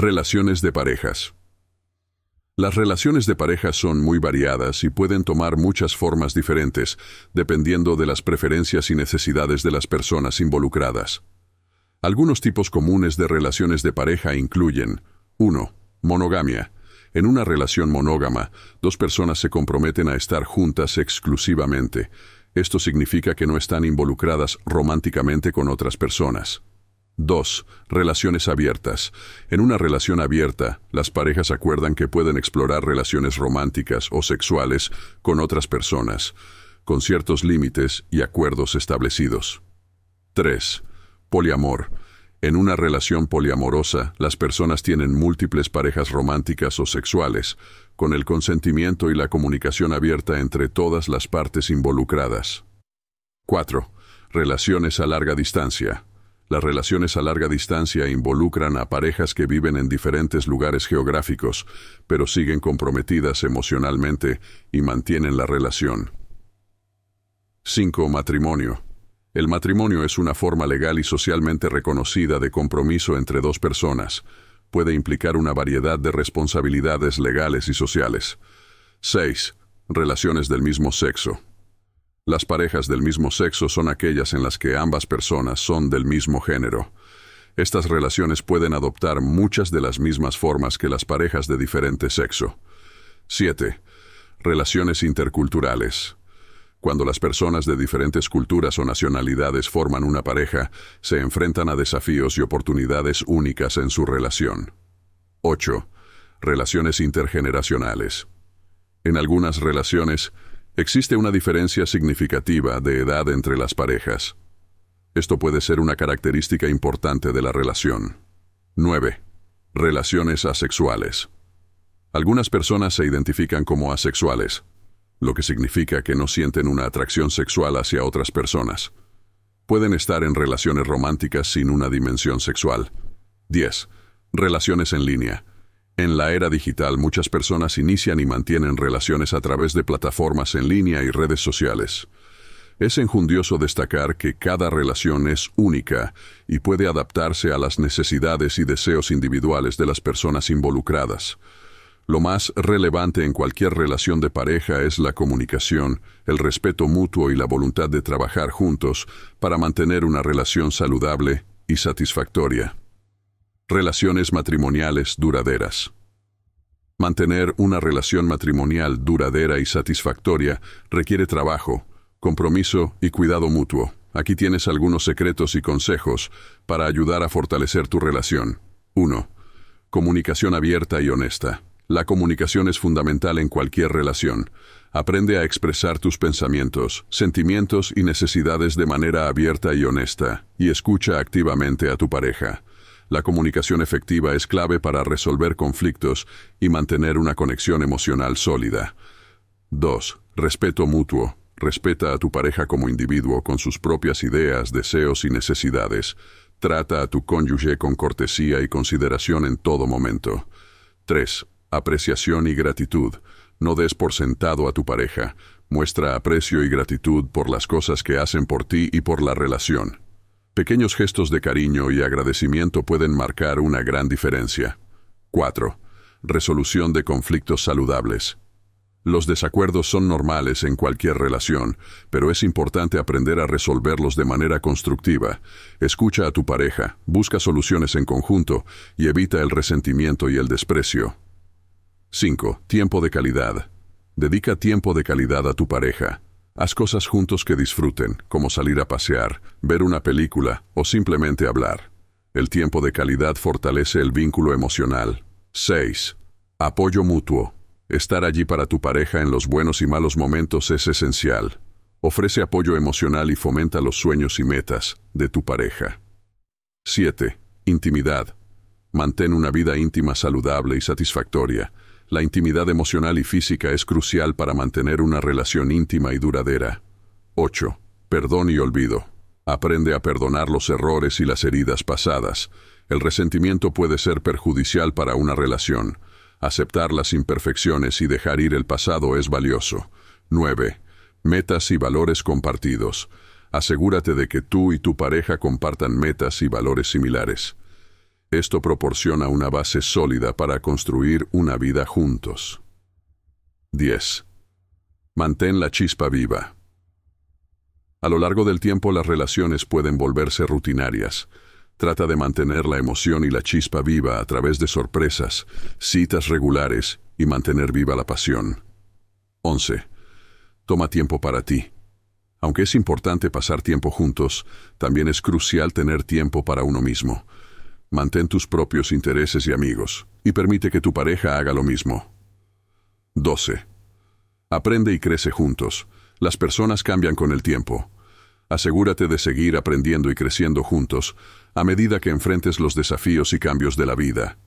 Relaciones de parejas. Las relaciones de pareja son muy variadas y pueden tomar muchas formas diferentes, dependiendo de las preferencias y necesidades de las personas involucradas. Algunos tipos comunes de relaciones de pareja incluyen 1. Monogamia. En una relación monógama, dos personas se comprometen a estar juntas exclusivamente. Esto significa que no están involucradas románticamente con otras personas. 2. Relaciones abiertas. En una relación abierta, las parejas acuerdan que pueden explorar relaciones románticas o sexuales con otras personas, con ciertos límites y acuerdos establecidos. 3. Poliamor. En una relación poliamorosa, las personas tienen múltiples parejas románticas o sexuales, con el consentimiento y la comunicación abierta entre todas las partes involucradas. 4. Relaciones a larga distancia. Las relaciones a larga distancia involucran a parejas que viven en diferentes lugares geográficos, pero siguen comprometidas emocionalmente y mantienen la relación. 5. Matrimonio. El matrimonio es una forma legal y socialmente reconocida de compromiso entre dos personas. Puede implicar una variedad de responsabilidades legales y sociales. 6. Relaciones del mismo sexo. Las parejas del mismo sexo son aquellas en las que ambas personas son del mismo género. Estas relaciones pueden adoptar muchas de las mismas formas que las parejas de diferente sexo. 7. Relaciones interculturales. Cuando las personas de diferentes culturas o nacionalidades forman una pareja, se enfrentan a desafíos y oportunidades únicas en su relación. 8. Relaciones intergeneracionales. En algunas relaciones, Existe una diferencia significativa de edad entre las parejas. Esto puede ser una característica importante de la relación. 9. Relaciones asexuales. Algunas personas se identifican como asexuales, lo que significa que no sienten una atracción sexual hacia otras personas. Pueden estar en relaciones románticas sin una dimensión sexual. 10. Relaciones en línea. En la era digital, muchas personas inician y mantienen relaciones a través de plataformas en línea y redes sociales. Es enjundioso destacar que cada relación es única y puede adaptarse a las necesidades y deseos individuales de las personas involucradas. Lo más relevante en cualquier relación de pareja es la comunicación, el respeto mutuo y la voluntad de trabajar juntos para mantener una relación saludable y satisfactoria. Relaciones matrimoniales duraderas. Mantener una relación matrimonial duradera y satisfactoria requiere trabajo, compromiso y cuidado mutuo. Aquí tienes algunos secretos y consejos para ayudar a fortalecer tu relación. 1. Comunicación abierta y honesta. La comunicación es fundamental en cualquier relación. Aprende a expresar tus pensamientos, sentimientos y necesidades de manera abierta y honesta, y escucha activamente a tu pareja. La comunicación efectiva es clave para resolver conflictos y mantener una conexión emocional sólida. 2. Respeto mutuo. Respeta a tu pareja como individuo con sus propias ideas, deseos y necesidades. Trata a tu cónyuge con cortesía y consideración en todo momento. 3. Apreciación y gratitud. No des por sentado a tu pareja. Muestra aprecio y gratitud por las cosas que hacen por ti y por la relación. Pequeños gestos de cariño y agradecimiento pueden marcar una gran diferencia. 4. Resolución de conflictos saludables. Los desacuerdos son normales en cualquier relación, pero es importante aprender a resolverlos de manera constructiva. Escucha a tu pareja, busca soluciones en conjunto y evita el resentimiento y el desprecio. 5. Tiempo de calidad. Dedica tiempo de calidad a tu pareja. Haz cosas juntos que disfruten, como salir a pasear, ver una película o simplemente hablar. El tiempo de calidad fortalece el vínculo emocional. 6. Apoyo mutuo. Estar allí para tu pareja en los buenos y malos momentos es esencial. Ofrece apoyo emocional y fomenta los sueños y metas de tu pareja. 7. Intimidad. Mantén una vida íntima saludable y satisfactoria la intimidad emocional y física es crucial para mantener una relación íntima y duradera. 8. Perdón y olvido. Aprende a perdonar los errores y las heridas pasadas. El resentimiento puede ser perjudicial para una relación. Aceptar las imperfecciones y dejar ir el pasado es valioso. 9. Metas y valores compartidos. Asegúrate de que tú y tu pareja compartan metas y valores similares. Esto proporciona una base sólida para construir una vida juntos. 10. Mantén la chispa viva. A lo largo del tiempo las relaciones pueden volverse rutinarias. Trata de mantener la emoción y la chispa viva a través de sorpresas, citas regulares y mantener viva la pasión. 11. Toma tiempo para ti. Aunque es importante pasar tiempo juntos, también es crucial tener tiempo para uno mismo Mantén tus propios intereses y amigos, y permite que tu pareja haga lo mismo. 12. Aprende y crece juntos. Las personas cambian con el tiempo. Asegúrate de seguir aprendiendo y creciendo juntos a medida que enfrentes los desafíos y cambios de la vida.